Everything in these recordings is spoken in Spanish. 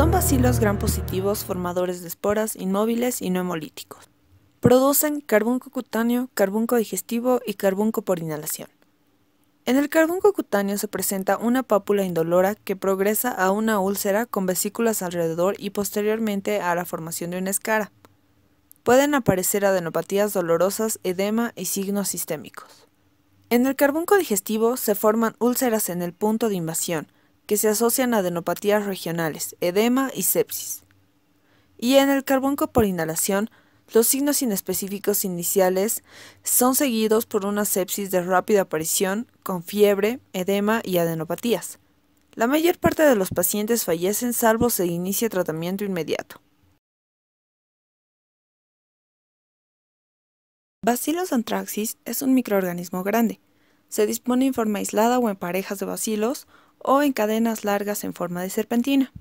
Son bacilos gran positivos formadores de esporas inmóviles y no hemolíticos. Producen carbunco cutáneo, carbunco digestivo y carbunco por inhalación. En el carbunco cutáneo se presenta una pápula indolora que progresa a una úlcera con vesículas alrededor y posteriormente a la formación de una escara. Pueden aparecer adenopatías dolorosas, edema y signos sistémicos. En el carbunco digestivo se forman úlceras en el punto de invasión, que se asocian a adenopatías regionales, edema y sepsis. Y en el carbón por inhalación, los signos inespecíficos iniciales son seguidos por una sepsis de rápida aparición con fiebre, edema y adenopatías. La mayor parte de los pacientes fallecen salvo se inicie tratamiento inmediato. Bacilos anthraxis es un microorganismo grande. Se dispone en forma aislada o en parejas de bacilos o en cadenas largas en forma de serpentina.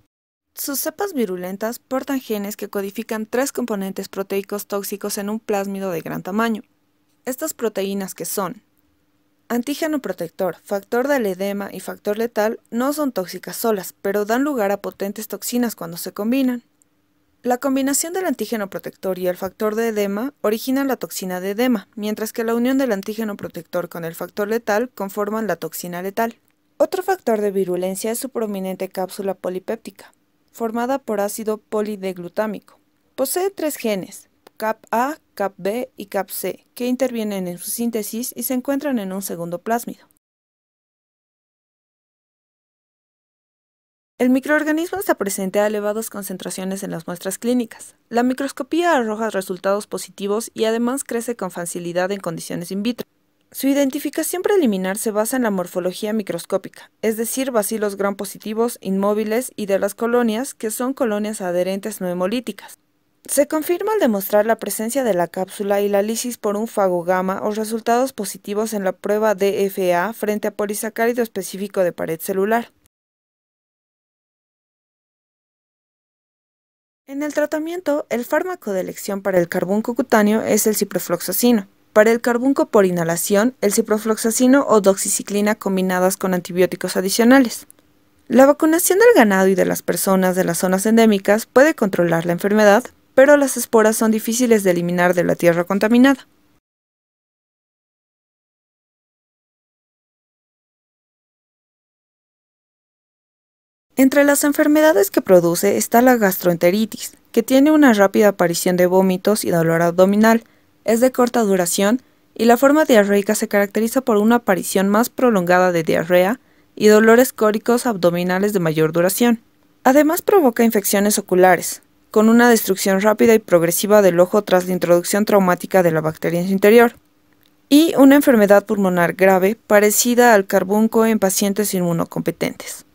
Sus cepas virulentas portan genes que codifican tres componentes proteicos tóxicos en un plásmido de gran tamaño. Estas proteínas que son antígeno protector, factor de edema y factor letal no son tóxicas solas, pero dan lugar a potentes toxinas cuando se combinan. La combinación del antígeno protector y el factor de edema originan la toxina de edema, mientras que la unión del antígeno protector con el factor letal conforman la toxina letal. Otro factor de virulencia es su prominente cápsula polipéptica, formada por ácido polideglutámico. Posee tres genes, CAP-A, CAP-B y CAP-C, que intervienen en su síntesis y se encuentran en un segundo plásmido. El microorganismo se presente a elevadas concentraciones en las muestras clínicas. La microscopía arroja resultados positivos y además crece con facilidad en condiciones in vitro. Su identificación preliminar se basa en la morfología microscópica, es decir, bacilos gran positivos, inmóviles y de las colonias, que son colonias adherentes no hemolíticas. Se confirma al demostrar la presencia de la cápsula y la lisis por un fagogama o resultados positivos en la prueba DFA frente a polisacárido específico de pared celular. En el tratamiento, el fármaco de elección para el carbón cutáneo es el ciprofloxacino. Para el carbunco por inhalación, el ciprofloxacino o doxiciclina combinadas con antibióticos adicionales. La vacunación del ganado y de las personas de las zonas endémicas puede controlar la enfermedad, pero las esporas son difíciles de eliminar de la tierra contaminada. Entre las enfermedades que produce está la gastroenteritis, que tiene una rápida aparición de vómitos y dolor abdominal, es de corta duración y la forma diarreica se caracteriza por una aparición más prolongada de diarrea y dolores córicos abdominales de mayor duración. Además provoca infecciones oculares, con una destrucción rápida y progresiva del ojo tras la introducción traumática de la bacteria en su interior, y una enfermedad pulmonar grave parecida al carbunco en pacientes inmunocompetentes.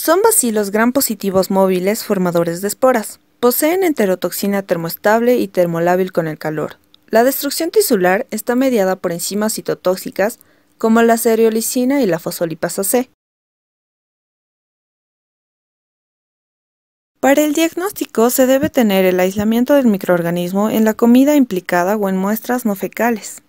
Son bacilos gran positivos móviles formadores de esporas. Poseen enterotoxina termoestable y termolábil con el calor. La destrucción tisular está mediada por enzimas citotóxicas como la cereolicina y la fosfolipasa C. Para el diagnóstico se debe tener el aislamiento del microorganismo en la comida implicada o en muestras no fecales.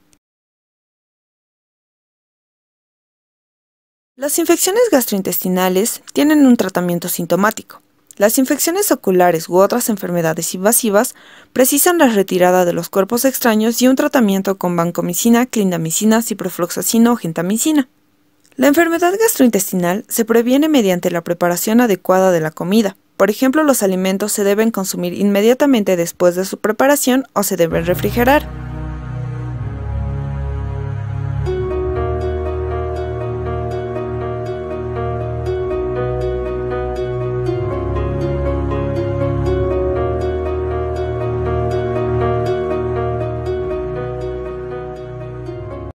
Las infecciones gastrointestinales tienen un tratamiento sintomático. Las infecciones oculares u otras enfermedades invasivas precisan la retirada de los cuerpos extraños y un tratamiento con vancomicina, clindamicina, ciprofloxacina o gentamicina. La enfermedad gastrointestinal se previene mediante la preparación adecuada de la comida. Por ejemplo, los alimentos se deben consumir inmediatamente después de su preparación o se deben refrigerar.